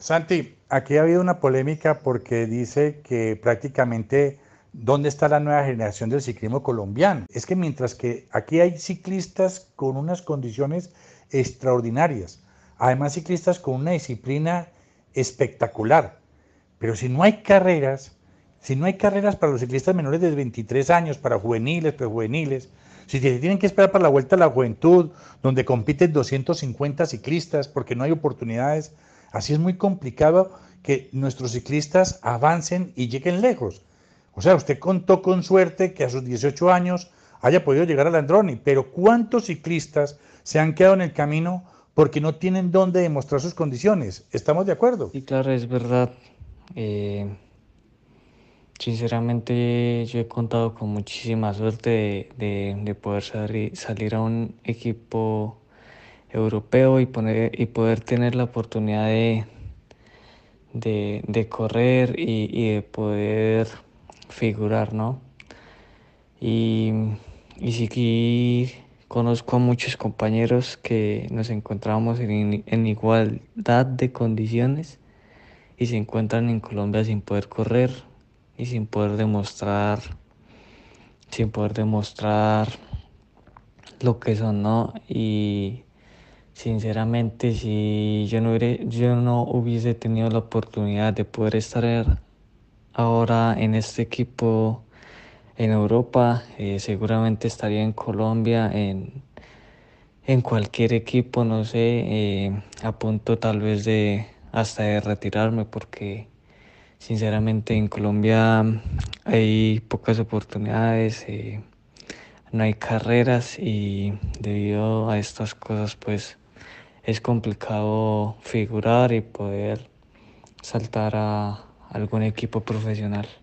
Santi, aquí ha habido una polémica porque dice que prácticamente dónde está la nueva generación del ciclismo colombiano. Es que mientras que aquí hay ciclistas con unas condiciones extraordinarias, además ciclistas con una disciplina espectacular, pero si no hay carreras, si no hay carreras para los ciclistas menores de 23 años, para juveniles, prejuveniles, si tienen que esperar para la vuelta a la juventud, donde compiten 250 ciclistas porque no hay oportunidades, Así es muy complicado que nuestros ciclistas avancen y lleguen lejos. O sea, usted contó con suerte que a sus 18 años haya podido llegar al Androni, pero ¿cuántos ciclistas se han quedado en el camino porque no tienen dónde demostrar sus condiciones? ¿Estamos de acuerdo? Sí, claro, es verdad. Eh, sinceramente, yo he contado con muchísima suerte de, poder salir a un equipo europeo y, poner, y poder tener la oportunidad de, de, correr y, de poder figurar, ¿no? Y, y sí que conozco a muchos compañeros que nos encontramos en, en igualdad de condiciones y se encuentran en Colombia sin poder correr y sin poder demostrar sin poder demostrar lo que son, ¿no? Y, Sinceramente, si yo no, yo no hubiese tenido la oportunidad de poder estar ahora en este equipo en Europa, eh, seguramente estaría en Colombia, en, cualquier equipo, no sé, eh, a punto tal vez de hasta de retirarme porque sinceramente en Colombia hay pocas oportunidades, eh, no hay carreras y debido a estas cosas pues es complicado figurar y poder saltar a algún equipo profesional.